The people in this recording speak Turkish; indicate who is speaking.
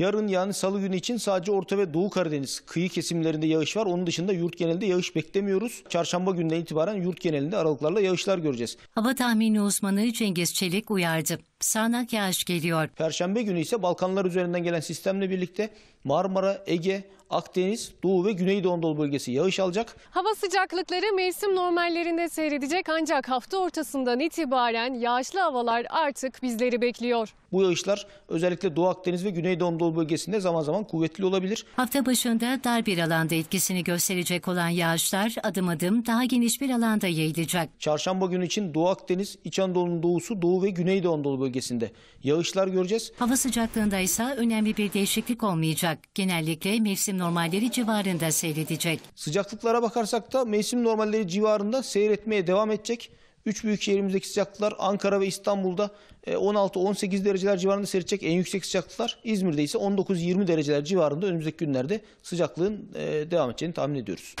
Speaker 1: Yarın yani salı günü için sadece Orta ve Doğu Karadeniz kıyı kesimlerinde yağış var. Onun dışında yurt genelinde yağış beklemiyoruz. Çarşamba günden itibaren yurt genelinde aralıklarla yağışlar göreceğiz.
Speaker 2: Hava tahmini uzmanı Cengiz Çelik uyardı. Sarnak yağış geliyor. Perşembe
Speaker 1: günü ise Balkanlar üzerinden gelen sistemle birlikte Marmara, Ege, Akdeniz, Doğu ve Güneydoğu Anadolu bölgesi yağış alacak.
Speaker 3: Hava sıcaklıkları mevsim normallerinde seyredecek ancak hafta ortasından itibaren yağışlı havalar artık bizleri bekliyor.
Speaker 1: Bu yağışlar özellikle Doğu Akdeniz ve Güneydoğu Anadolu bölgesinde zaman zaman kuvvetli olabilir.
Speaker 2: Hafta başında dar bir alanda etkisini gösterecek olan yağışlar adım adım daha geniş bir alanda yayılacak. Çarşamba
Speaker 1: günü için Doğu Akdeniz, İç Anadolu'nun doğusu, Doğu ve Güneydoğu Anadolu bölgesinde yağışlar göreceğiz.
Speaker 2: Hava sıcaklığında ise önemli bir değişiklik olmayacak. Genellikle mevsim normalleri civarında seyredecek.
Speaker 1: Sıcaklıklara bakarsak da mevsim normalleri civarında seyretmeye devam edecek. Üç büyük şehrimizdeki sıcaklıklar Ankara ve İstanbul'da 16-18 e, dereceler civarında seyredecek en yüksek sıcaklıklar. İzmir'de ise 19-20 dereceler civarında önümüzdeki günlerde sıcaklığın e, devam edeceğini tahmin ediyoruz.